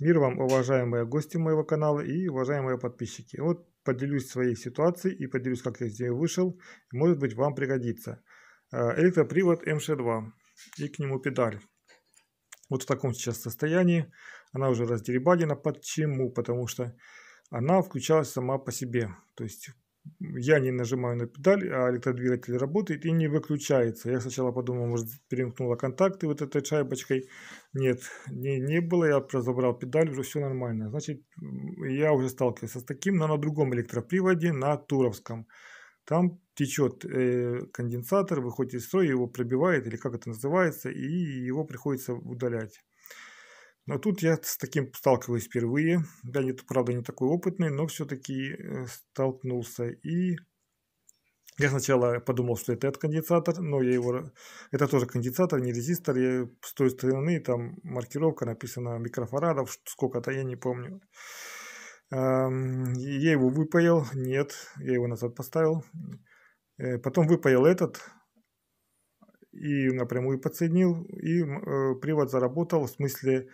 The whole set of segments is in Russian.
Мир вам, уважаемые гости моего канала и уважаемые подписчики. Вот поделюсь своей ситуацией и поделюсь, как я из нее вышел. Может быть, вам пригодится. Э, электропривод МШ-2 и к нему педаль. Вот в таком сейчас состоянии. Она уже раздеребадена. Почему? Потому что она включалась сама по себе. То есть я не нажимаю на педаль, а электродвигатель работает и не выключается. Я сначала подумал, может перемкнула контакты вот этой шайбочкой. Нет, не, не было, я разобрал педаль, уже все нормально. Значит, я уже сталкивался с таким, но на другом электроприводе, на Туровском. Там течет э, конденсатор, выходит из строя, его пробивает, или как это называется, и его приходится удалять. Но тут я с таким сталкиваюсь впервые. Я, не, правда, не такой опытный, но все-таки э, столкнулся. И я сначала подумал, что это этот конденсатор, но я его... Это тоже конденсатор, не резистор. Я с той стороны, там маркировка написана микрофарадов, сколько-то, я не помню. Я его выпаял, нет, я его назад поставил. Э, потом выпаял этот, и напрямую подсоединил, и э, привод заработал, в смысле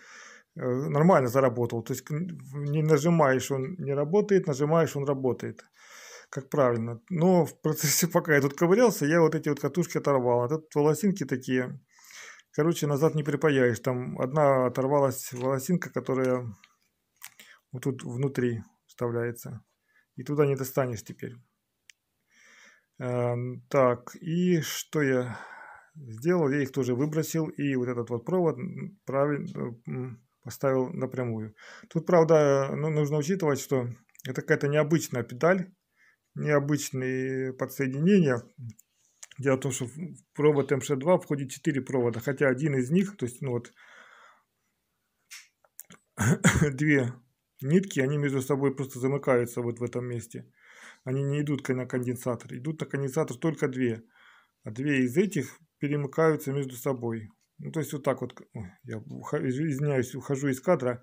э, нормально заработал. То есть не нажимаешь, он не работает, нажимаешь, он работает. Как правильно. Но в процессе, пока я тут ковырялся, я вот эти вот катушки оторвал. А тут волосинки такие, короче, назад не припаяешь. Там одна оторвалась волосинка, которая вот тут внутри вставляется. И туда не достанешь теперь. Эм, так, и что я сделал, я их тоже выбросил, и вот этот вот провод правильно поставил напрямую. Тут, правда, ну, нужно учитывать, что это какая-то необычная педаль, необычные подсоединения. Дело в том, что в провод МШ-2 входит 4 провода, хотя один из них, то есть, ну вот, две нитки, они между собой просто замыкаются вот в этом месте. Они не идут на конденсатор, идут на конденсатор только две. А две из этих перемыкаются между собой. Ну, то есть вот так вот, я извиняюсь, ухожу из кадра.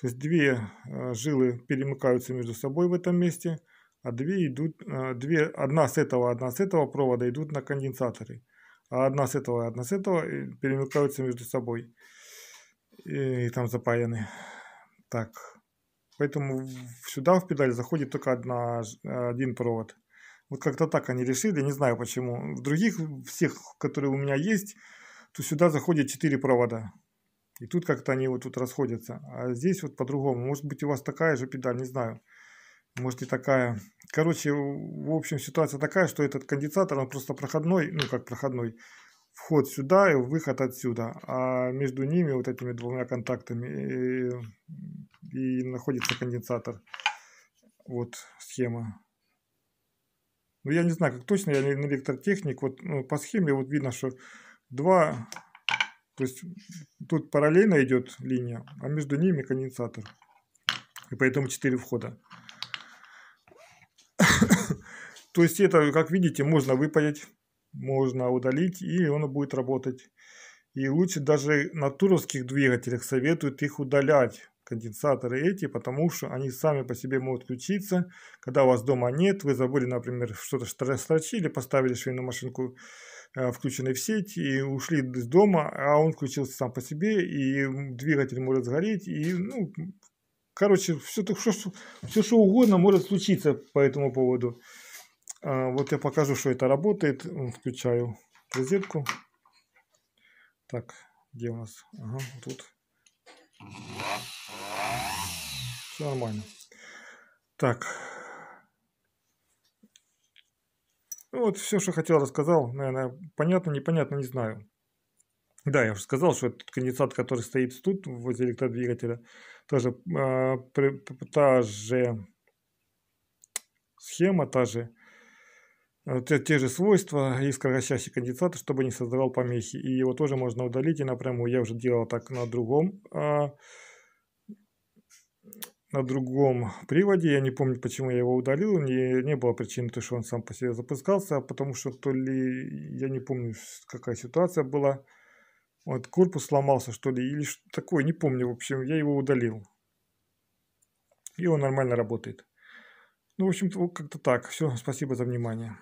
То есть две э, жилы перемыкаются между собой в этом месте, а две идут, э, две, одна с этого, одна с этого провода идут на конденсаторы. А одна с этого, одна с этого э, перемыкаются между собой. И, и там запаяны. Так. Поэтому сюда в педаль заходит только одна, один провод. Вот как-то так они решили, не знаю почему. В других, всех, которые у меня есть, то сюда заходят 4 провода. И тут как-то они вот тут расходятся. А здесь вот по-другому. Может быть у вас такая же педаль, не знаю. Может и такая. Короче, в общем ситуация такая, что этот конденсатор, он просто проходной, ну как проходной, вход сюда и выход отсюда. А между ними, вот этими двумя контактами, и, и находится конденсатор. Вот схема. Но ну, я не знаю, как точно, я не электротехник. Вот ну, по схеме вот видно, что два, то есть тут параллельно идет линия, а между ними конденсатор. И поэтому 4 входа. То есть это, как видите, можно выпаять, можно удалить, и оно будет работать. И лучше даже на туровских двигателях советуют их удалять, конденсаторы эти, потому что они сами по себе могут включиться. Когда у вас дома нет, вы забыли, например, что-то строчили, поставили швейную машинку, э, включенной в сеть, и ушли из дома, а он включился сам по себе, и двигатель может сгореть, и, ну, короче, все, что все что угодно может случиться по этому поводу. А, вот я покажу, что это работает. Включаю розетку. Так, где у нас? Ага, тут. Все нормально. Так. Ну, вот все, что хотел, рассказал. Наверное, понятно, непонятно, не знаю. Да, я уже сказал, что этот конденсат, который стоит тут, возле электродвигателя, тоже э, та же схема, та же, э, те, те же свойства искрогасящий конденсат, чтобы не создавал помехи. И его тоже можно удалить и напрямую. Я уже делал так на другом э, на другом приводе, я не помню, почему я его удалил, не, не было причины, то, что он сам по себе запускался, потому что то ли, я не помню, какая ситуация была, вот корпус сломался, что ли, или что такое, не помню, в общем, я его удалил, и он нормально работает. Ну, в общем-то, как-то так. Все, спасибо за внимание.